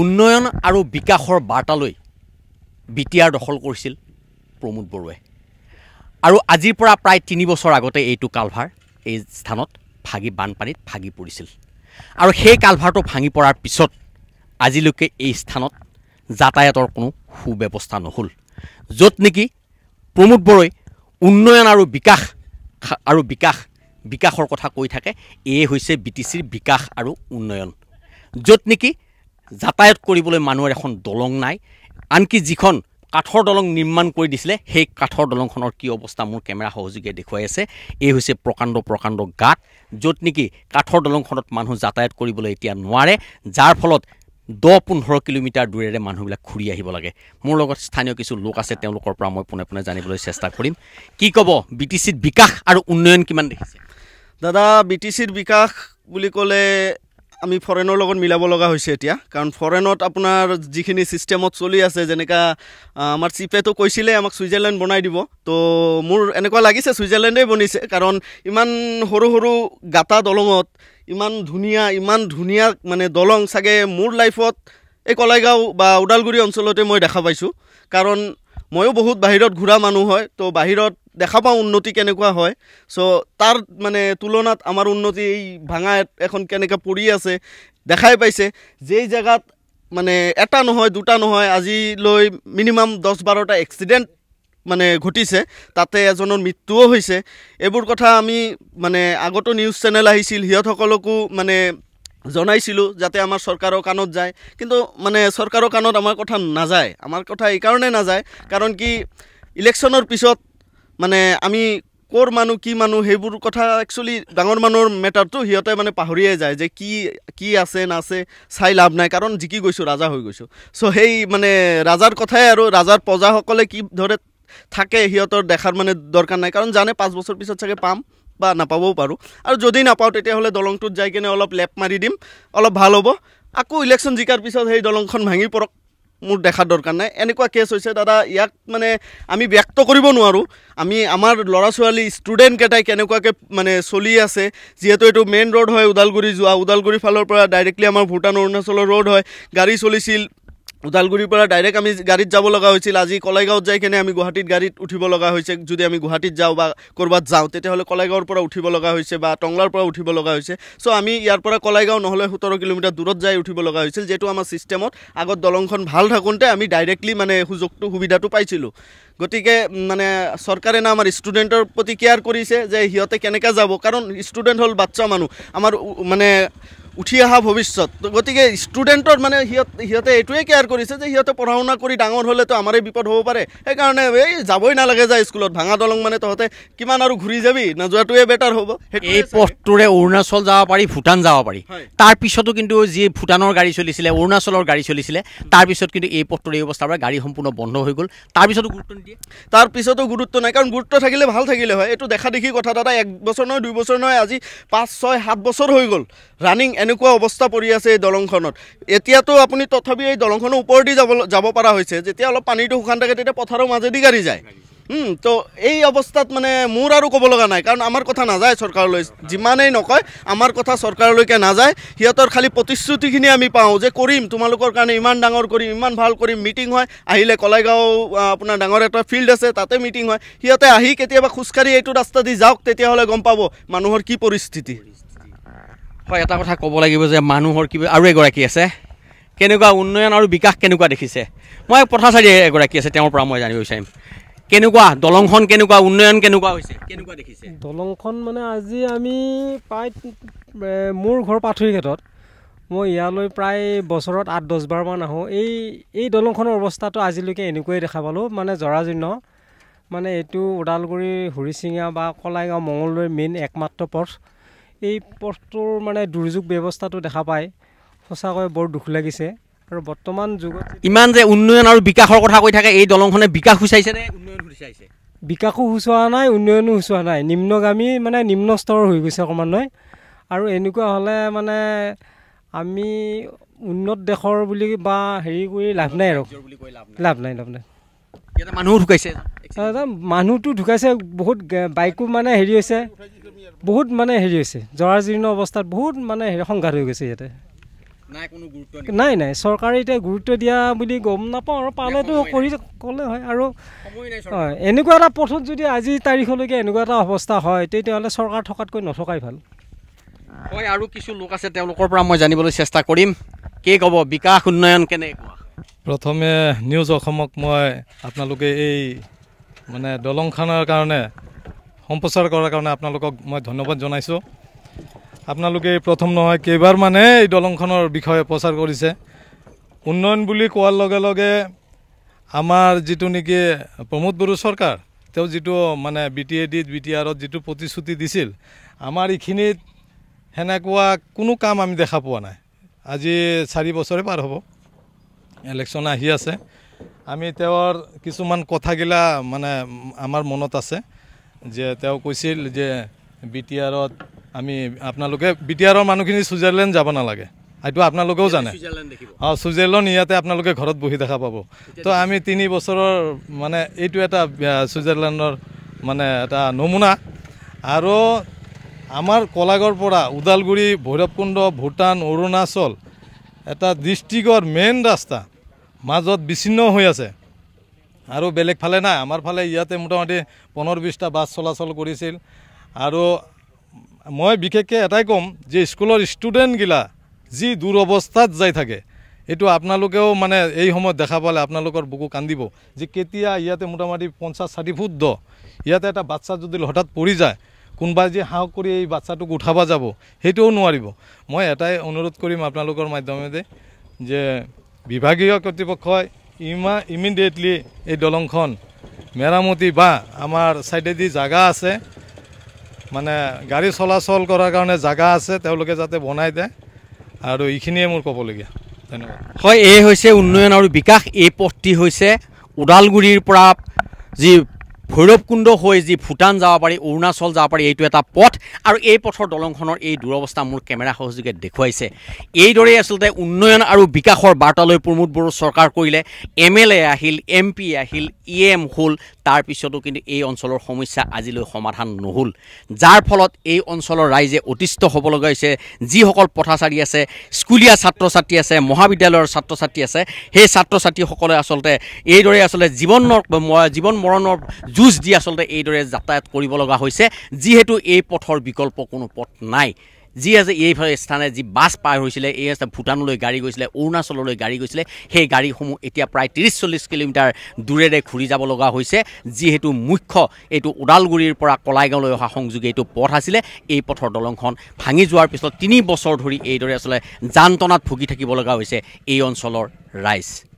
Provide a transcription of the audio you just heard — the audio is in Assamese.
উন্নয়ন আৰু বিকাশৰ বাৰ্তালৈ বি টি আৰ দখল কৰিছিল প্ৰমোদ বড়োৱে আৰু আজিৰ পৰা প্ৰায় তিনি বছৰ আগতে এইটো কালভাৰ এই স্থানত ভাগি বানপানীত ভাগি পৰিছিল আৰু সেই কালভাৰটো ভাঙি পৰাৰ পিছত আজিলৈকে এই স্থানত যাতায়াতৰ কোনো সু ব্যৱস্থা নহ'ল য'ত নেকি প্ৰমোদ বড়োই উন্নয়ন আৰু বিকাশ আৰু বিকাশ বিকাশৰ কথা কৈ থাকে এয়ে হৈছে বি টি চিৰ বিকাশ আৰু উন্নয়ন য'ত নেকি যাতায়াত কৰিবলৈ মানুহৰ এখন দলং নাই আনকি যিখন কাঠৰ দলং নিৰ্মাণ কৰি দিছিলে সেই কাঠৰ দলংখনৰ কি অৱস্থা মোৰ কেমেৰা সহযোগে দেখুৱাই আছে এই হৈছে প্ৰকাণ্ড প্ৰকাণ্ড গাঁত য'ত নেকি কাঠৰ দলংখনত মানুহ যাতায়াত কৰিবলৈ এতিয়া নোৱাৰে যাৰ ফলত দহ পোন্ধৰ কিলোমিটাৰ দূৰেৰে মানুহবিলাক ঘূৰি আহিব লাগে মোৰ লগত স্থানীয় কিছু লোক আছে তেওঁলোকৰ পৰা মই পোনে পোনে জানিবলৈ চেষ্টা কৰিম কি ক'ব বি টি চিত বিকাশ আৰু উন্নয়ন কিমান দেখিছে দাদা বি টি চিত বিকাশ বুলি ক'লে আমি ফৰেনৰ লগত মিলাব লগা হৈছে এতিয়া কাৰণ ফৰেনত আপোনাৰ যিখিনি ছিষ্টেমত চলি আছে যেনেকৈ আমাৰ চিপেটো কৈছিলে আমাক ছুইজাৰলেণ্ড বনাই দিব তো মোৰ এনেকুৱা লাগিছে ছুইজাৰলেণ্ডেই বনিছে কাৰণ ইমান সৰু সৰু গাটা দলঙত ইমান ধুনীয়া ইমান ধুনীয়া মানে দলং চাগে মোৰ লাইফত এই কলাইগাঁও বা ওদালগুৰি অঞ্চলতে মই দেখা পাইছোঁ কাৰণ ময়ো বহুত বাহিৰত ঘূৰা মানুহ হয় তো বাহিৰত দেখা পাওঁ উন্নতি কেনেকুৱা হয় চ' তাৰ মানে তুলনাত আমাৰ উন্নতি এই ভাঙা এখন কেনেকৈ পৰি আছে দেখাই পাইছে যেই জেগাত মানে এটা নহয় দুটা নহয় আজিলৈ মিনিমাম দহ বাৰটা এক্সিডেণ্ট মানে ঘটিছে তাতে এজনৰ মৃত্যুও হৈছে এইবোৰ কথা আমি মানে আগতো নিউজ চেনেল আহিছিল সিহঁতসকলকো মানে জনাইছিলোঁ যাতে আমাৰ চৰকাৰৰ কাণত যায় কিন্তু মানে চৰকাৰৰ কাণত আমাৰ কথা নাযায় আমাৰ কথা এইকাৰণে নাযায় কাৰণ কি ইলেকশ্যনৰ পিছত মানে আমি ক'ৰ মানুহ কি মানুহ সেইবোৰ কথা একচুৱেলি ডাঙৰ মানুহৰ মেটাৰটো সিহঁতে মানে পাহৰিয়ে যায় যে কি কি আছে নাছে চাই লাভ নাই কাৰণ জিকি গৈছোঁ ৰাজা হৈ গৈছোঁ চ' সেই মানে ৰাজাৰ কথাই আৰু ৰাজাৰ প্ৰজাসকলে কি ধৰে থাকে সিহঁতৰ দেখাৰ মানে দৰকাৰ নাই কাৰণ জানে পাঁচ বছৰ পিছত চাগে পাম বা নাপাবও পাৰোঁ আৰু যদি নাপাওঁ তেতিয়াহ'লে দলংটোত যাই কিনে অলপ লেপ মাৰি দিম অলপ ভাল হ'ব আকৌ ইলেকশ্যন জিকাৰ পিছত সেই দলংখন ভাঙি পৰক মোৰ দেখাৰ দৰকাৰ নাই এনেকুৱা কেছ হৈছে দাদা ইয়াক মানে আমি ব্যক্ত কৰিব নোৱাৰোঁ আমি আমাৰ ল'ৰা ছোৱালী ষ্টুডেণ্টকেইটাই কেনেকুৱাকৈ মানে চলি আছে যিহেতু এইটো মেইন ৰ'ড হয় ওদালগুৰি যোৱা ওদালগুৰি ফালৰ পৰা ডাইৰেক্টলি আমাৰ ভূটান অৰুণাচলৰ ৰ'ড হয় গাড়ী চলিছিল ওদালগুৰিৰ পৰা ডাইৰেক্ট আমি গাড়ীত যাব লগা হৈছিল আজি কলাইগাঁৱত যাই কেনে আমি গুৱাহাটীত গাড়ীত উঠিব লগা হৈছে যদি আমি গুৱাহাটীত যাওঁ বা ক'ৰবাত যাওঁ তেতিয়াহ'লে কলাইগাঁৱৰ পৰা উঠিব লগা হৈছে বা টংলাৰ পৰা উঠিব লগা হৈছে চ' আমি ইয়াৰ পৰা কলাইগাঁও নহ'লে সোতৰ কিলোমিটাৰ দূৰত যাই উঠিব লগা হৈছিল যিহেতু আমাৰ ছিষ্টেমত আগত দলংখন ভাল থাকোঁতে আমি ডাইৰেক্টলি মানে সুযোগটো সুবিধাটো পাইছিলোঁ গতিকে মানে চৰকাৰে না আমাৰ ষ্টুডেণ্টৰ প্ৰতি কেয়াৰ কৰিছে যে সিহঁতে কেনেকৈ যাব কাৰণ ষ্টুডেণ্ট হ'ল বাচ্ছা মানুহ আমাৰ মানে উঠি অহা ভৱিষ্যত গতিকে ষ্টুডেণ্টৰ মানে সিহঁত সিহঁতে এইটোৱে কেয়াৰ কৰিছে যে সিহঁতে পঢ়া শুনা কৰি ডাঙৰ হ'লেতো আমাৰেই বিপদ হ'ব পাৰে সেইকাৰণে এই যাবই নালাগে যায় স্কুলত ভাঙা দলং মানে তহঁতে কিমান আৰু ঘূৰি যাবি নাযোৱাটোৱে বেটাৰ হ'ব এই পথটোৰে অৰুণাচল যাব পাৰি ভূটান যাব পাৰি তাৰপিছতো কিন্তু যি ভূটানৰ গাড়ী চলিছিলে অৰুণাচলৰ গাড়ী চলিছিলে তাৰপিছত কিন্তু এই পথটোৰ এই অৱস্থাৰ পৰা গাড়ী সম্পূৰ্ণ বন্ধ হৈ গ'ল তাৰপিছতো গুৰুত্ব নিদিয়ে তাৰপিছতো গুৰুত্ব নাই কাৰণ গুৰুত্ব থাকিলে ভাল থাকিলে হয় এইটো দেখা দেখি কথা দাদা এক বছৰ নহয় দুই বছৰ নহয় আজি পাঁচ ছয় সাত বছৰ হৈ গ'ল ৰাণিং এনেকুৱা অৱস্থা পৰি আছে এই দলংখনত এতিয়াতো আপুনি তথাপি এই দলংখনৰ ওপৰেদি যাব যাব পৰা হৈছে যেতিয়া অলপ পানীটো শুকান থাকে তেতিয়া পথাৰৰ মাজেদি গাড়ী যায় তো এই অৱস্থাত মানে মোৰ আৰু ক'ব লগা নাই কাৰণ আমাৰ কথা নাযায় চৰকাৰলৈ যিমানেই নকয় আমাৰ কথা চৰকাৰলৈকে নাযায় সিহঁতৰ খালী প্ৰতিশ্ৰুতিখিনি আমি পাওঁ যে কৰিম তোমালোকৰ কাৰণে ইমান ডাঙৰ কৰিম ইমান ভাল কৰিম মিটিং হয় আহিলে কলাইগাঁও আপোনাৰ ডাঙৰ এটা ফিল্ড আছে তাতে মিটিং হয় সিহঁতে আহি কেতিয়াবা খোজকাঢ়ি এইটো ৰাস্তা দি যাওক তেতিয়াহ'লে গম পাব মানুহৰ কি পৰিস্থিতি হয় এটা কথা ক'ব লাগিব যে মানুহৰ কিবা আৰু এগৰাকী আছে কেনেকুৱা উন্নয়ন আৰু বিকাশ কেনেকুৱা দেখিছে মই পথাচাৰী এগৰাকী আছে তেওঁৰ পৰা মই জানিব বিচাৰিম কেনেকুৱা দলংখন কেনেকুৱা উন্নয়ন কেনেকুৱা হৈছে কেনেকুৱা দেখিছে দলংখন মানে আজি আমি প্ৰায় মোৰ ঘৰ পাথৰি পাথৰীঘাটত মই ইয়ালৈ প্ৰায় বছৰত আঠ দহ বাৰমান আহোঁ এই এই দলংখনৰ অৱস্থাটো আজিলৈকে এনেকুৱাই দেখা পালোঁ মানে জৰাজীৰ্ণ মানে এইটো ওদালগুৰি হৰিচিঙা বা কলাইগাঁও মঙলদৈ মেইন একমাত্ৰ পথ এই পথটোৰ মানে দুৰ্যোগ ব্যৱস্থাটো দেখা পায় সঁচাকৈ বৰ দুখ লাগিছে আৰু বৰ্তমান যুগত ইমান যে উন্নয়ন আৰু বিকাশৰ কথা কৈ থাকে এই দলংখনে বিকাশ সূচাইছে নে উন্নয়ন সূচাইছে বিকাশো সূচোৱা নাই উন্নয়নো সূচোৱা নাই নিম্নগামী মানে নিম্ন স্তৰ হৈ গৈছে অকণমান নহয় আৰু এনেকুৱা হ'লে মানে আমি উন্নত দেশৰ বুলি বা হেৰি কৰি লাভ নাই আৰু লাভ নাই লাভ নাই মানুহ ঢুকাইছে মানুহটো ঢুকাইছে বহুত বাইকো মানে হেৰি হৈছে বহুত মানে হেৰি হৈছে জৰা জীৰ্ণ অৱস্থাত বহুত মানে সংঘাত হৈ গৈছে ইয়াতে নাই নাই চৰকাৰে এতিয়া গুৰুত্ব দিয়া বুলি গম নাপাওঁ আৰু পালেতো কৰি ক'লে হয় আৰু হয় এনেকুৱা এটা পথত যদি আজি তাৰিখলৈকে এনেকুৱা এটা অৱস্থা হয় তেতিয়াহ'লে চৰকাৰ থকাতকৈ নথকাই ভাল হয় আৰু কিছু লোক আছে তেওঁলোকৰ পৰা মই জানিবলৈ চেষ্টা কৰিম কি ক'ব বিকাশ উন্নয়ন কেনেকুৱা প্ৰথমে নিউজ অসমক মই আপোনালোকে এই মানে দলংখনৰ কাৰণে সম্প্ৰচাৰ কৰাৰ কাৰণে আপোনালোকক মই ধন্যবাদ জনাইছোঁ আপোনালোকে প্ৰথম নহয় কেইবাৰমানে এই দলংখনৰ বিষয়ে প্ৰচাৰ কৰিছে উন্নয়ন বুলি কোৱাৰ লগে লগে আমাৰ যিটো নেকি প্ৰমোদ বড়ো চৰকাৰ তেওঁ যিটো মানে বি টি এ ডিত বি টি আৰত যিটো প্ৰতিশ্ৰুতি দিছিল আমাৰ এইখিনিত সেনেকুৱা কোনো কাম আমি দেখা পোৱা নাই আজি চাৰি বছৰে পাৰ হ'ব ইলেকশ্যন আহি আছে আমি তেওঁৰ কিছুমান কথাগিলা মানে আমাৰ মনত আছে যে তেওঁ কৈছিল যে বি টি আৰত আমি আপোনালোকে বি টি আৰৰ মানুহখিনি ছুইজাৰলেণ্ড যাব নালাগে সেইটো আপোনালোকেও জানে অঁ ছুইজাৰলেণ্ড ইয়াতে আপোনালোকে ঘৰত বহি দেখা পাব তো আমি তিনি বছৰৰ মানে এইটো এটা ছুইজাৰলেণ্ডৰ মানে এটা নমুনা আৰু আমাৰ কলাগৰ পৰা ওদালগুৰি ভৈৰৱকুণ্ড ভূটান অৰুণাচল এটা ডিষ্ট্ৰিক্টৰ মেইন ৰাস্তা মাজত বিচ্ছিন্ন হৈ আছে আৰু বেলেগ ফালে নাই আমাৰ ফালে ইয়াতে মোটামুটি পোন্ধৰ বিছটা বাছ চলাচল কৰিছিল আৰু মই বিশেষকৈ এটাই ক'ম যে স্কুলৰ ষ্টুডেণ্টগিলা যি দুৰৱস্থাত যাই থাকে এইটো আপোনালোকেও মানে এই সময়ত দেখা পালে আপোনালোকৰ বুকু কান্দিব যে কেতিয়া ইয়াতে মোটামুটি পঞ্চাছ ষাঠি ফুট দ ইয়াতে এটা বাচ্ছা যদি হঠাৎ পৰি যায় কোনোবাই যে সাহস কৰি এই বাচ্চাটোক উঠাব যাব সেইটোও নোৱাৰিব মই এটাই অনুৰোধ কৰিম আপোনালোকৰ মাধ্যমেদি যে বিভাগীয় কৰ্তৃপক্ষই ইমান ইমিডিয়েটলি এই দলংখন মেৰামতি বা আমাৰ ছাইডেদি জাগা আছে মানে গাড়ী চলাচল কৰাৰ কাৰণে জেগা আছে তেওঁলোকে যাতে বনাই দিয়ে আৰু এইখিনিয়ে মোৰ ক'বলগীয়া ধন্যবাদ হয় এই হৈছে উন্নয়ন আৰু বিকাশ এই পথটি হৈছে ওদালগুৰিৰ পৰা যি ভৈৰৱকুণ্ড হৈ যি ভূটান যাব পাৰি অৰুণাচল যাব পাৰি এইটো এটা পথ আৰু এই পথৰ দলংখনৰ এই দুৰৱস্থা মোৰ কেমেৰা সহযোগে দেখুৱাইছে এইদৰেই আচলতে উন্নয়ন আৰু বিকাশৰ বাৰ্তালৈ প্ৰমোদ বড়ো চৰকাৰ কৰিলে এম এল এ আহিল এম পি আহিল ই এম হ'ল তাৰ পিছতো কিন্তু এই অঞ্চলৰ সমস্যা আজিলৈ সমাধান নহ'ল যাৰ ফলত এই অঞ্চলৰ ৰাইজে অতিষ্ঠ হ'ব লগা হৈছে যিসকল পথাচাৰী আছে স্কুলীয়া ছাত্ৰ ছাত্ৰী আছে মহাবিদ্যালয়ৰ ছাত্ৰ ছাত্ৰী আছে সেই ছাত্ৰ ছাত্ৰীসকলে আচলতে এইদৰে আচলতে জীৱনৰ জীৱন মৰণৰ যুঁজ দি আচলতে এইদৰে যাতায়াত কৰিব লগা হৈছে যিহেতু এই পথৰ বিকল্প কোনো পথ নাই যি আছে এই স্থানে যি বাছ পাৰ হৈছিলে এই আছে ভূটানলৈ গাড়ী গৈছিলে অৰুণাচললৈ গাড়ী গৈছিলে সেই গাড়ীসমূহ এতিয়া প্ৰায় ত্ৰিছ চল্লিছ কিলোমিটাৰ দূৰেৰে ঘূৰি যাব লগা হৈছে যিহেতু মুখ্য এইটো ওদালগুৰিৰ পৰা কলাইগাঁৱলৈ অহা সংযোগী এইটো পথ আছিলে এই পথৰ দলংখন ভাঙি যোৱাৰ পিছত তিনি বছৰ ধৰি এইদৰে আচলতে যান্তনাত ভুগি থাকিব লগা হৈছে এই অঞ্চলৰ ৰাইজ